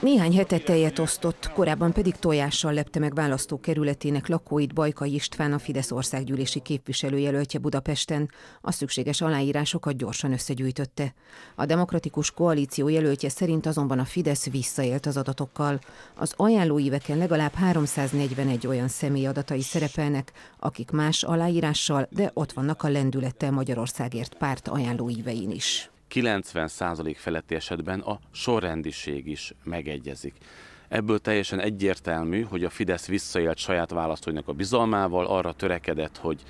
Néhány hete tejet osztott, korábban pedig tojással lepte meg választókerületének lakóit Bajka István, a Fidesz országgyűlési képviselőjelöltje Budapesten. A szükséges aláírásokat gyorsan összegyűjtötte. A demokratikus koalíció jelöltje szerint azonban a Fidesz visszaélt az adatokkal. Az ajánlóíveken legalább 341 olyan személy adatai szerepelnek, akik más aláírással, de ott vannak a lendülettel Magyarországért párt ajánlóívein is. 90% feletti esetben a sorrendiség is megegyezik. Ebből teljesen egyértelmű, hogy a Fidesz visszaélt saját választóinak a bizalmával, arra törekedett, hogy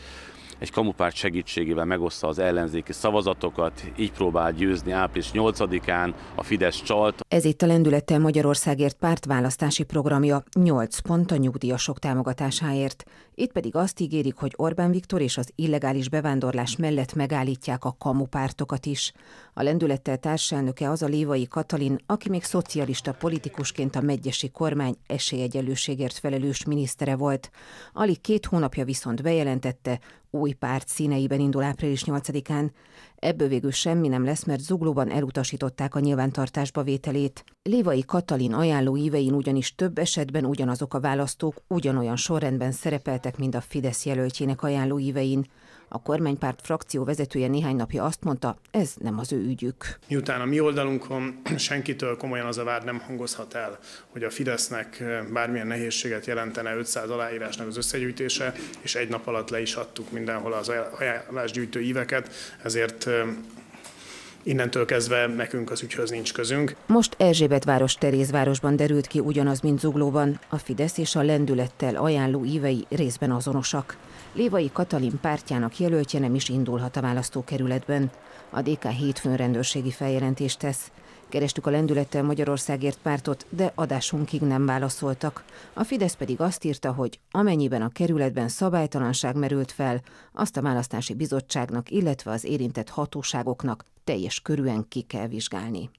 egy kamupárt segítségével megoszta az ellenzéki szavazatokat, így próbál győzni április 8-án a Fidesz csalt. Ez itt a Lendülettel Magyarországért pártválasztási programja 8 pont a nyugdíjasok támogatásáért. Itt pedig azt ígérik, hogy Orbán Viktor és az illegális bevándorlás mellett megállítják a kamupártokat is. A Lendülettel társelnöke az a Lévai Katalin, aki még szocialista politikusként a megyesi kormány esélyegyelőségért felelős minisztere volt. Alig két hónapja viszont bejelentette, új párt színeiben indul április 8-án. Ebből végül semmi nem lesz, mert zuglóban elutasították a nyilvántartásba vételét. Lévai Katalin ajánló ívein ugyanis több esetben ugyanazok a választók ugyanolyan sorrendben szerepeltek, mint a Fidesz jelöltjének ajánló ívein. A kormánypárt frakció vezetője néhány napja azt mondta, ez nem az ő ügyük. Miután a mi oldalunkon senkitől komolyan az a vár nem hangozhat el, hogy a Fidesznek bármilyen nehézséget jelentene 500 aláírásnak az összegyűjtése, és egy nap alatt le is adtuk mindenhol az ajánlásgyűjtő íveket, ezért innentől kezdve nekünk az ügyhöz nincs közünk. Most Erzsébetváros Terézvárosban derült ki ugyanaz, mint Zuglóban. A Fidesz és a lendülettel ajánló ívei részben azonosak. Lévai Katalin pártjának jelöltje nem is indulhat a választókerületben. A DK hétfőn rendőrségi feljelentést tesz. Kerestük a lendülettel Magyarországért pártot, de adásunkig nem válaszoltak. A Fidesz pedig azt írta, hogy amennyiben a kerületben szabálytalanság merült fel, azt a választási bizottságnak, illetve az érintett hatóságoknak teljes körűen ki kell vizsgálni.